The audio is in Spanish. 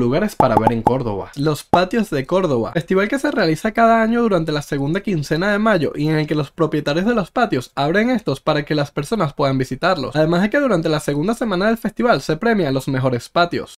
lugares para ver en Córdoba. Los patios de Córdoba, festival que se realiza cada año durante la segunda quincena de mayo y en el que los propietarios de los patios abren estos para que las personas puedan visitarlos. Además de que durante la segunda semana del festival se premia los mejores patios.